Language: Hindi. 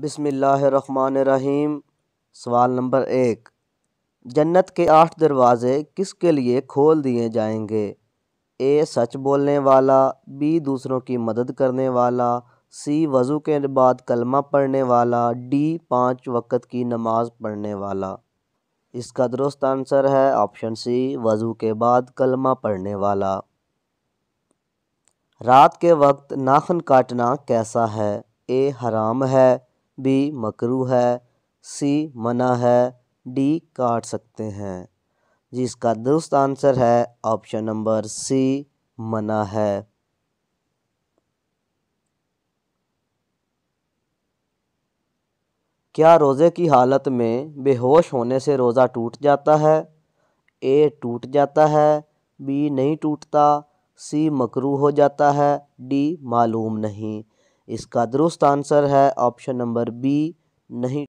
बिसमीम सवाल नंबर एक जन्नत के आठ दरवाज़े किसके लिए खोल दिए जाएंगे ए सच बोलने वाला बी दूसरों की मदद करने वाला सी वज़ू के बाद कलमा पढ़ने वाला डी पाँच वक़्त की नमाज़ पढ़ने वाला इसका दुरुस्त आंसर है ऑप्शन सी वज़ू के बाद कलमा पढ़ने वाला रात के वक्त नाखन काटना कैसा है ए हराम है बी मकरू है सी मना है डी काट सकते हैं जिसका दुरुस्त आंसर है ऑप्शन नंबर सी मना है क्या रोज़े की हालत में बेहोश होने से रोज़ा टूट जाता है ए टूट जाता है बी नहीं टूटता सी मकरू हो जाता है डी मालूम नहीं इसका दुरुस्त आंसर है ऑप्शन नंबर बी नहीं